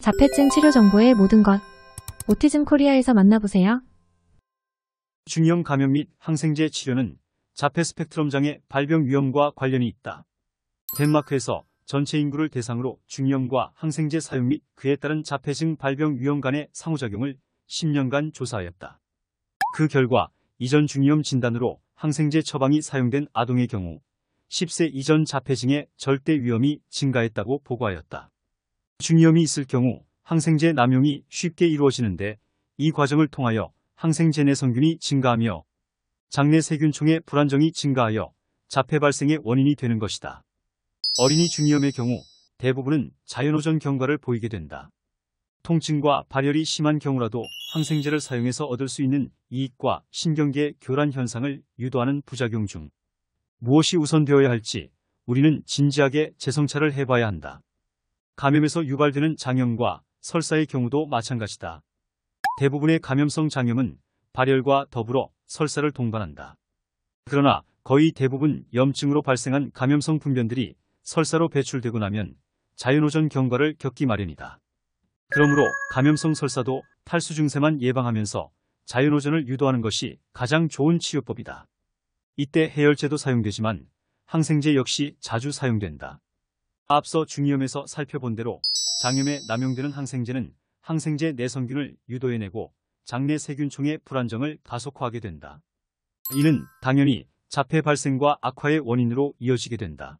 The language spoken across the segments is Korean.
자폐증 치료 정보의 모든 것 오티즘 코리아에서 만나보세요. 중형 감염 및 항생제 치료는 자폐 스펙트럼 장애 발병 위험과 관련이 있다. 덴마크에서 전체 인구를 대상으로 중형과 항생제 사용 및 그에 따른 자폐증 발병 위험 간의 상호작용을 10년간 조사하였다. 그 결과 이전 중이염 진단으로 항생제 처방이 사용된 아동의 경우 10세 이전 자폐증의 절대 위험이 증가했다고 보고하였다. 중이염이 있을 경우 항생제 남용이 쉽게 이루어지는데 이 과정을 통하여 항생제 내성균이 증가하며 장내 세균총의 불안정이 증가하여 자폐 발생의 원인이 되는 것이다. 어린이 중이염의 경우 대부분은 자연오전 경과를 보이게 된다. 통증과 발열이 심한 경우라도 항생제를 사용해서 얻을 수 있는 이익과 신경계 교란 현상을 유도하는 부작용 중 무엇이 우선되어야 할지 우리는 진지하게 재성찰을 해봐야 한다. 감염에서 유발되는 장염과 설사의 경우도 마찬가지다. 대부분의 감염성 장염은 발열과 더불어 설사를 동반한다. 그러나 거의 대부분 염증으로 발생한 감염성 분변들이 설사로 배출되고 나면 자연오전 경과를 겪기 마련이다. 그러므로 감염성 설사도 탈수 증세만 예방하면서 자연오전을 유도하는 것이 가장 좋은 치유법이다 이때 해열제도 사용되지만 항생제 역시 자주 사용된다. 앞서 중이염에서 살펴본 대로 장염에 남용되는 항생제는 항생제 내성균을 유도해내고 장내 세균총의 불안정을 가속화하게 된다. 이는 당연히 자폐 발생과 악화의 원인으로 이어지게 된다.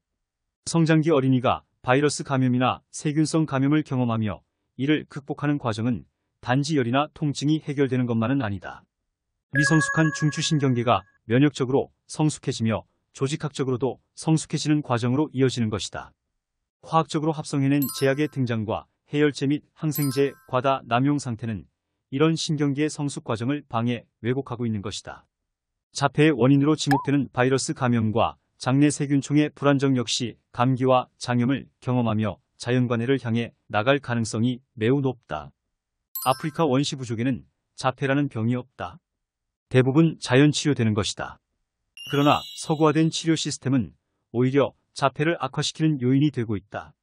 성장기 어린이가 바이러스 감염이나 세균성 감염을 경험하며 이를 극복하는 과정은 단지 열이나 통증이 해결되는 것만은 아니다. 미성숙한 중추신경계가 면역적으로 성숙해지며 조직학적으로도 성숙해지는 과정으로 이어지는 것이다. 화학적으로 합성해낸 제약의 등장과 해열제 및 항생제, 과다 남용 상태는 이런 신경계의 성숙 과정을 방해, 왜곡하고 있는 것이다. 자폐의 원인으로 지목되는 바이러스 감염과 장내 세균총의 불안정 역시 감기와 장염을 경험하며 자연관해를 향해 나갈 가능성이 매우 높다. 아프리카 원시 부족에는 자폐라는 병이 없다. 대부분 자연 치료되는 것이다. 그러나 서구화된 치료 시스템은 오히려 자폐를 악화시키는 요인이 되고 있다.